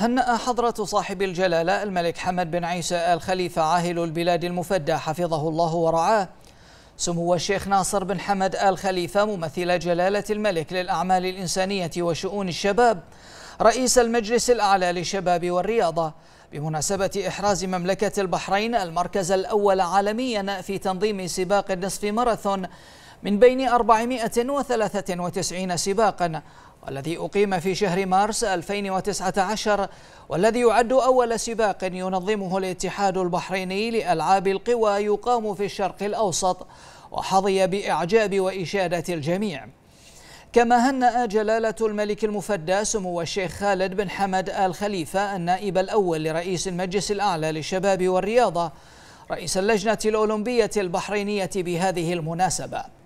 هنأ حضرة صاحب الجلالة الملك حمد بن عيسى الخليفة عاهل البلاد المفدى حفظه الله ورعاه سمو الشيخ ناصر بن حمد آل خليفة ممثل جلالة الملك للأعمال الإنسانية وشؤون الشباب رئيس المجلس الأعلى للشباب والرياضة بمناسبة إحراز مملكة البحرين المركز الأول عالميا في تنظيم سباق النصف ماراثون من بين 493 سباقا والذي أقيم في شهر مارس 2019 والذي يعد أول سباق ينظمه الاتحاد البحريني لألعاب القوى يقام في الشرق الأوسط وحظي بإعجاب وإشادة الجميع كما هنأ جلالة الملك المفدى سمو الشيخ خالد بن حمد آل خليفة النائب الأول لرئيس المجلس الأعلى للشباب والرياضة رئيس اللجنة الأولمبية البحرينية بهذه المناسبة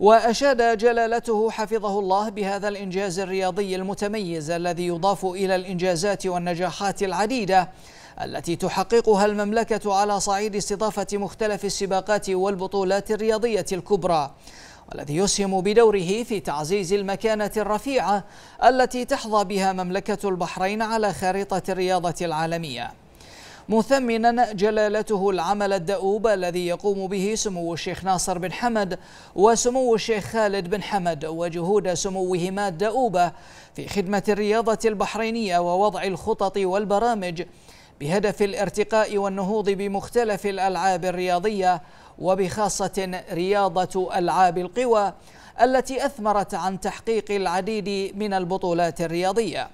وأشاد جلالته حفظه الله بهذا الإنجاز الرياضي المتميز الذي يضاف إلى الإنجازات والنجاحات العديدة التي تحققها المملكة على صعيد استضافة مختلف السباقات والبطولات الرياضية الكبرى والذي يسهم بدوره في تعزيز المكانة الرفيعة التي تحظى بها مملكة البحرين على خارطة الرياضة العالمية مثمنا جلالته العمل الدؤوب الذي يقوم به سمو الشيخ ناصر بن حمد وسمو الشيخ خالد بن حمد وجهود سموهما الدؤوبة في خدمة الرياضة البحرينية ووضع الخطط والبرامج بهدف الارتقاء والنهوض بمختلف الألعاب الرياضية وبخاصة رياضة ألعاب القوى التي أثمرت عن تحقيق العديد من البطولات الرياضية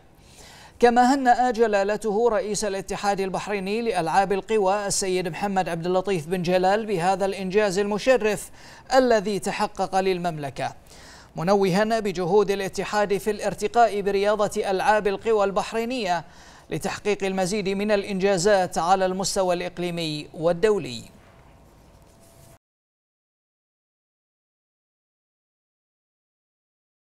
كما هنأ جلالته رئيس الاتحاد البحريني لألعاب القوى السيد محمد عبد اللطيف بن جلال بهذا الإنجاز المشرف الذي تحقق للمملكة منوها بجهود الاتحاد في الارتقاء برياضة ألعاب القوى البحرينية لتحقيق المزيد من الإنجازات على المستوى الإقليمي والدولي